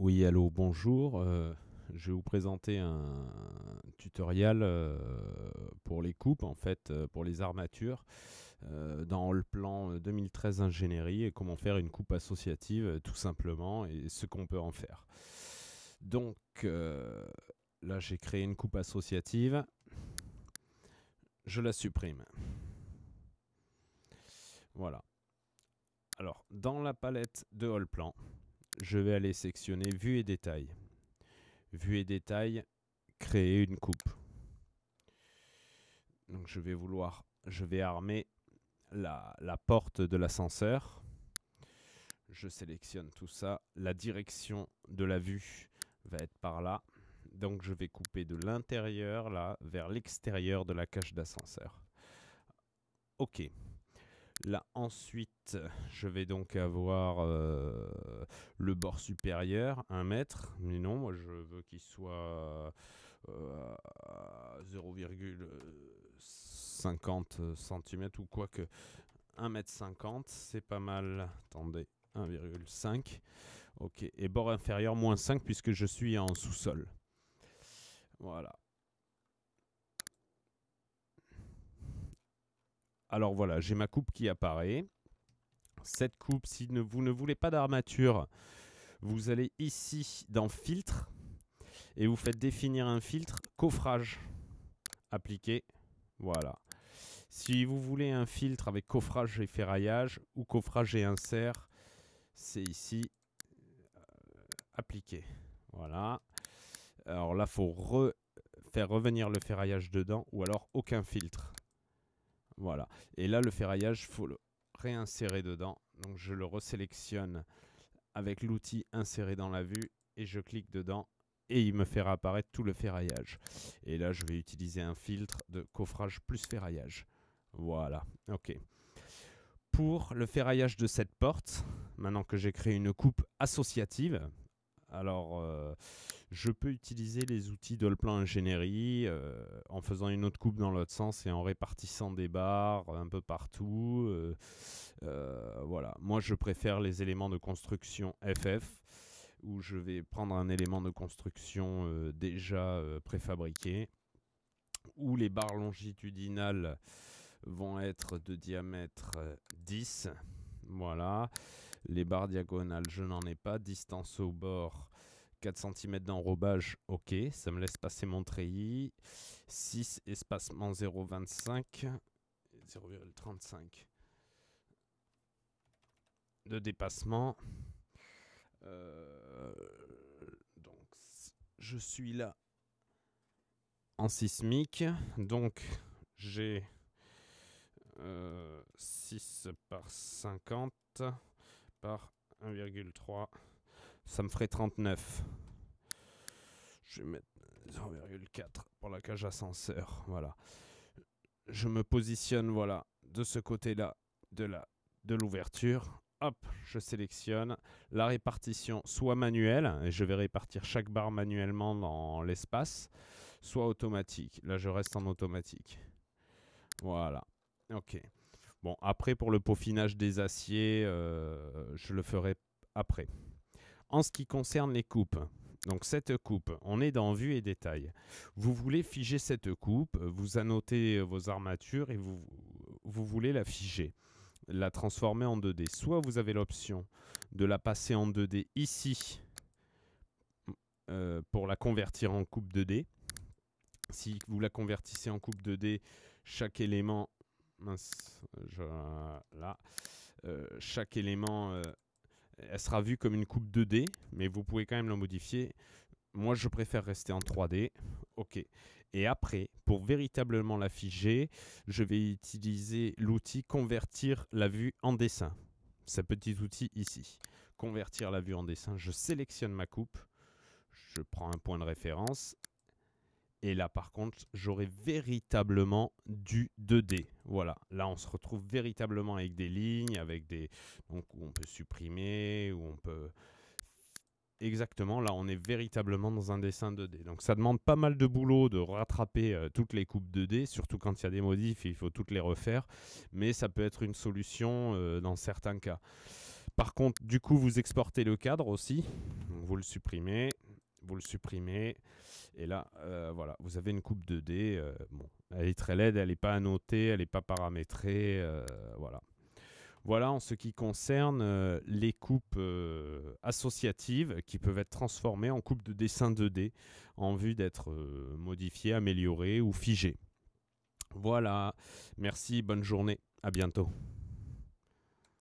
Oui, allô, bonjour. Euh, je vais vous présenter un tutoriel euh, pour les coupes, en fait, euh, pour les armatures, dans le plan 2013 ingénierie et comment faire une coupe associative, tout simplement, et ce qu'on peut en faire. Donc, là, j'ai créé une coupe associative. Je la supprime. Voilà. Alors, dans la palette de hall Plan, je vais aller sectionner vue et détail. Vue et détail, créer une coupe. Donc je vais vouloir, je vais armer la, porte de l'ascenseur. Je sélectionne tout ça. La direction de la vue va être par là. Donc je vais couper de l'intérieur là vers l'extérieur de la cage d'ascenseur. Ok. Là ensuite, je vais donc avoir euh, le bord supérieur, 1 mètre. Mais non, moi je veux qu'il soit 0,50 euh, cm ou quoi que. 1 mètre 50, c'est pas mal. Attendez, 1,5. Ok, et bord inférieur, moins 5 puisque je suis en sous-sol. Voilà. Alors voilà, j'ai ma coupe qui apparaît. Cette coupe, si vous ne voulez pas d'armature, vous allez ici dans filtre et vous faites définir un filtre coffrage appliqué. Voilà. Si vous voulez un filtre avec coffrage et ferraillage ou coffrage et insert, c'est ici euh, appliqué. Voilà. Alors là, faut faire revenir le ferraillage dedans ou alors aucun filtre. Voilà. Et là, le ferraillage, faut le réinsérer dedans. Donc je le resélectionne avec l'outil inséré dans la vue et je clique dedans et il me fera apparaître tout le ferraillage. Et là, je vais utiliser un filtre de coffrage plus ferraillage. Voilà, ok. Pour le ferraillage de cette porte, maintenant que j'ai créé une coupe associative, alors, euh, je peux utiliser les outils de le plan ingénierie euh, en faisant une autre coupe dans l'autre sens et en répartissant des barres un peu partout. Euh, voilà, moi je préfère les éléments de construction FF où je vais prendre un élément de construction déjà préfabriqué où les barres longitudinales vont être de diamètre 10. Voilà. Les barres diagonales, je n'en ai pas. Distance au bord, 4 cm d'enrobage, ok. Ça me laisse passer mon treillis. 6 espacement 0,25. 0,35 de dépassement. Euh, donc, je suis là en sismique. Donc, j'ai 6 euh, par 50 par 1,3. Ça me ferait 39. Je vais mettre 1,4 pour la cage ascenseur. Voilà. Je me positionne, voilà, de ce côté-là de la de l'ouverture. Hop, je sélectionne la répartition soit manuelle, et je vais répartir chaque barre manuellement dans l'espace, soit automatique. Là, je reste en automatique. Voilà. OK. Bon, après, pour le peaufinage des aciers, euh, je le ferai après. En ce qui concerne les coupes, donc cette coupe, on est dans vue et détail. Vous voulez figer cette coupe, vous annotez vos armatures et vous, vous voulez la figer, la transformer en 2D. Soit vous avez l'option de la passer en 2D ici euh, pour la convertir en coupe 2D. Si vous la convertissez en coupe 2D, chaque élément là, euh, chaque élément, euh, elle sera vue comme une coupe 2D, mais vous pouvez quand même le modifier. Moi, je préfère rester en 3D. OK. Et après, pour véritablement la je vais utiliser l'outil convertir la vue en dessin. Ce petit outil ici. Convertir la vue en dessin. Je sélectionne ma coupe. Je prends un point de référence. Et là, par contre, j'aurai véritablement du 2D. Voilà, là on se retrouve véritablement avec des lignes, avec des donc où on peut supprimer, où on peut exactement. Là on est véritablement dans un dessin 2D. Donc ça demande pas mal de boulot de rattraper euh, toutes les coupes 2D, surtout quand il y a des modifs, il faut toutes les refaire. Mais ça peut être une solution euh, dans certains cas. Par contre, du coup, vous exportez le cadre aussi. Donc, vous le supprimez, vous le supprimez. Et là, euh, voilà, vous avez une coupe 2D. Euh, bon, elle est très laide, elle n'est pas annotée, elle n'est pas paramétrée. Euh, voilà. Voilà en ce qui concerne les coupes associatives qui peuvent être transformées en coupes de dessin 2D en vue d'être modifiées, améliorées ou figées. Voilà, merci, bonne journée, à bientôt.